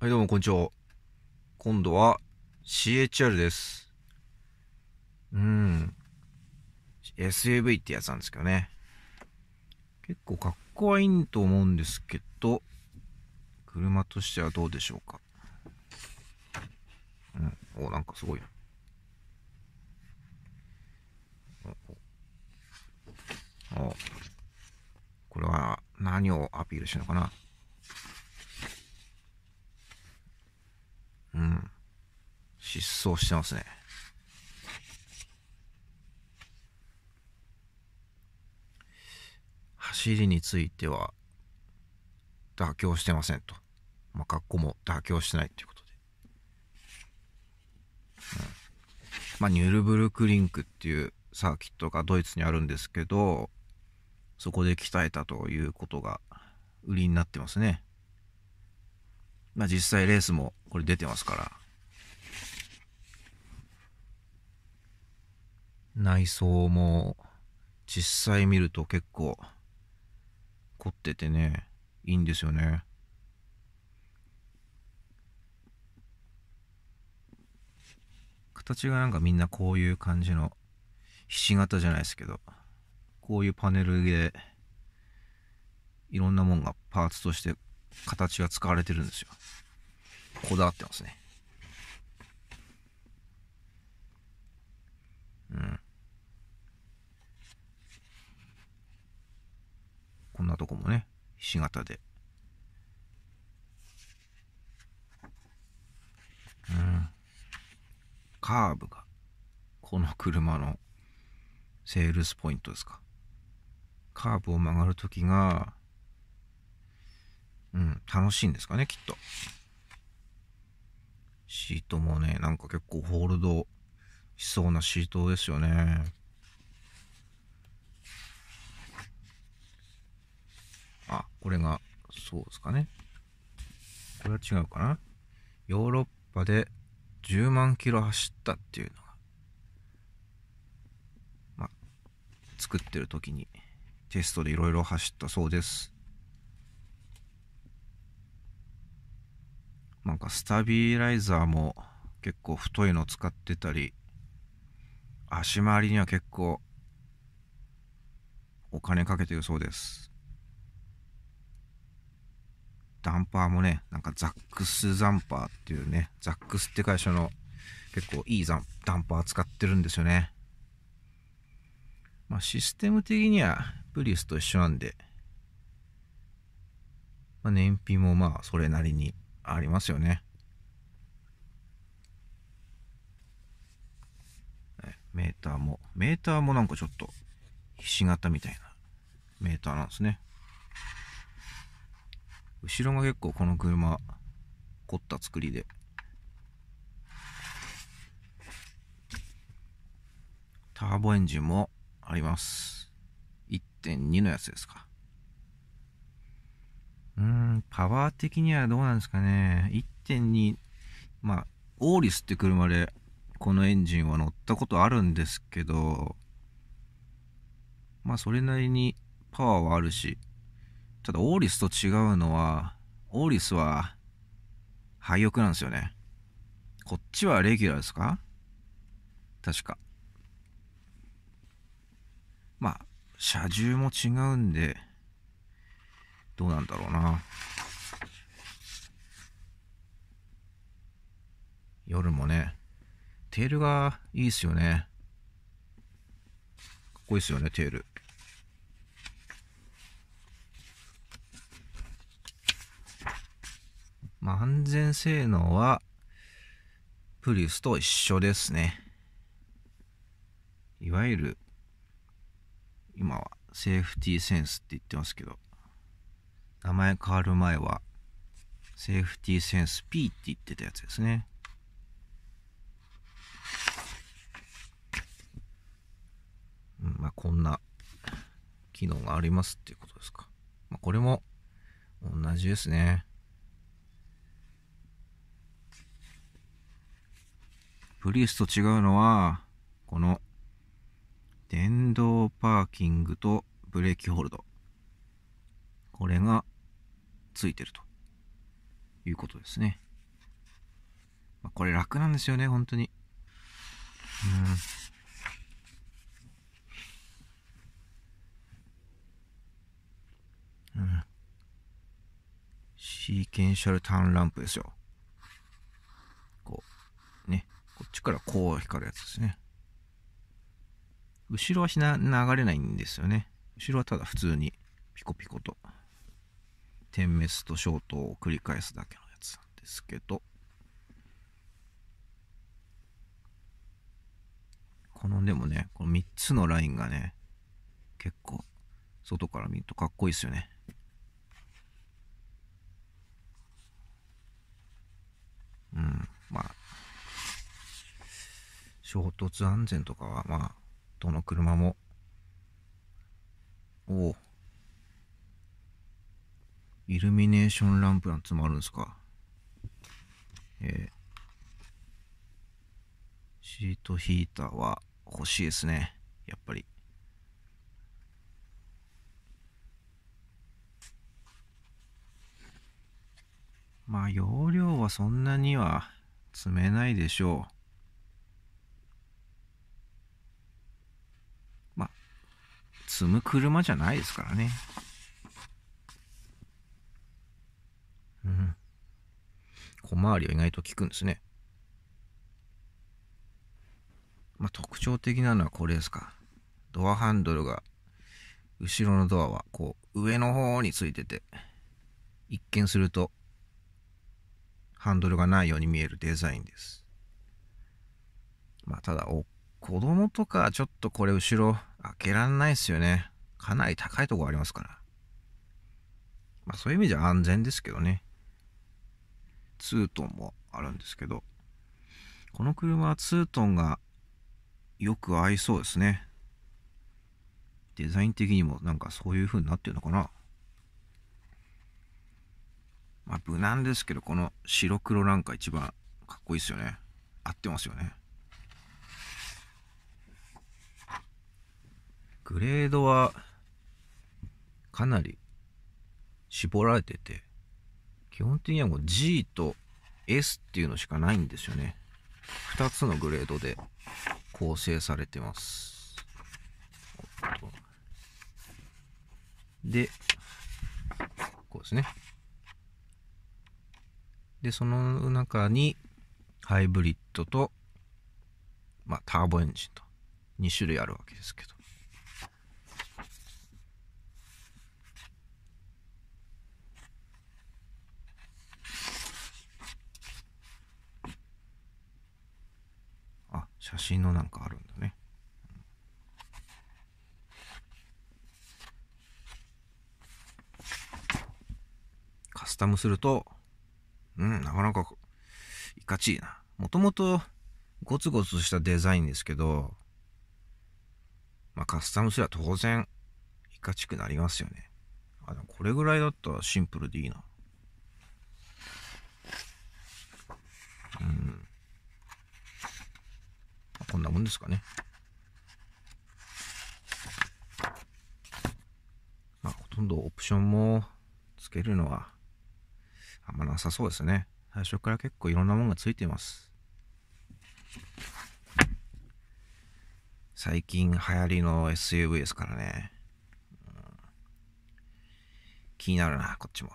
はい、どうも、こんにちは。今度は CHR です。うん。SUV ってやつなんですけどね。結構かっこいいと思うんですけど、車としてはどうでしょうか。うん。お、なんかすごいな。お、これは何をアピールしたのかな。うん。失踪してますね。走りについては、妥協してませんと。まあ、格好も妥協してないということで。うん。まあ、ニュルブルクリンクっていうサーキットがドイツにあるんですけど、そこで鍛えたということが売りになってますね。まあ実際レースもこれ出てますから内装も実際見ると結構凝っててねいいんですよね形がなんかみんなこういう感じのひし形じゃないですけどこういうパネルでいろんなもんがパーツとして形が使われてるんですよこだわってますねうんこんなとこもねひし形でうんカーブがこの車のセールスポイントですかカーブを曲がる時が楽しいんですかね、きっと。シートもね、なんか結構ホールドしそうなシートですよね。あ、これが、そうですかね。これは違うかな。ヨーロッパで10万キロ走ったっていうのが、ま作ってる時にテストでいろいろ走ったそうです。なんかスタビライザーも結構太いの使ってたり足回りには結構お金かけてるそうですダンパーもねなんかザックスザンパーっていうねザックスって会社の結構いいザンダンパー使ってるんですよねまあシステム的にはプリウスと一緒なんで、まあ、燃費もまあそれなりにありますよね。メーターも、メーターもなんかちょっと、ひし形みたいなメーターなんですね。後ろが結構この車、凝った作りで。ターボエンジンもあります。1.2のやつですか。うん、パワー的にはどうなんですかね。1.2、まあ、オーリスって車で、このエンジンは乗ったことあるんですけど、まあ、それなりにパワーはあるし、ただ、オーリスと違うのは、オーリスは、廃屋なんですよね。こっちはレギュラーですか確か。まあ、車重も違うんで、どうなんだろうな。夜もね、テールがいいっすよね。かっこいいっすよね、テール。まあ、安全性能は、プリウスと一緒ですね。いわゆる、今はセーフティーセンスって言ってますけど、名前変わる前は、セーフティーセンス P って言ってたやつですね。うん、まあ、こんな機能がありますっていうことですか。まあ、これも同じですね。プリウスと違うのは、この、電動パーキングとブレーキホールド。これがついてるということですね。これ楽なんですよね、本当に。うんシーケンシャルターンランプですよ。こう、ね。こっちからこう光るやつですね。後ろはしな流れないんですよね。後ろはただ普通にピコピコと点滅とショートを繰り返すだけのやつなんですけどこのでもねこの3つのラインがね結構外から見るとかっこいいですよねうんまあ衝突安全とかはまあどの車もおおイルミネーションランプなんてのもあるんですか。えー、シートヒーターは欲しいですね。やっぱり。まあ容量はそんなには積めないでしょう。まあ、積む車じゃないですからね。小回りは意外と効くんですね。まあ、特徴的なのはこれですか。ドアハンドルが、後ろのドアはこう上の方についてて、一見するとハンドルがないように見えるデザインです。まあ、ただ、お、子供とかちょっとこれ後ろ開けらんないですよね。かなり高いとこありますから。まあ、そういう意味じゃ安全ですけどね。ートンもあるんですけど、この車は2トンがよく合いそうですね。デザイン的にもなんかそういう風になってるのかな。まあ無難ですけど、この白黒なんか一番かっこいいですよね。合ってますよね。グレードはかなり絞られてて、基本的にはもう G と S っていうのしかないんですよね。2つのグレードで構成されてます。で、こうですね。で、その中にハイブリッドと、まあ、ターボエンジンと2種類あるわけですけど。写真のなんかあるんだね。カスタムすると、うん、なかなかいかちいな。もともとゴツゴツしたデザインですけど、まあ、カスタムすれば当然いかちくなりますよね。あでもこれぐらいだったらシンプルでいいな。うん。こんなもんですかね。まあ、ほとんどオプションもつけるのはあんまなさそうですね。最初から結構いろんなものがついています。最近流行りの SUV ですからね、気になるな、こっちも。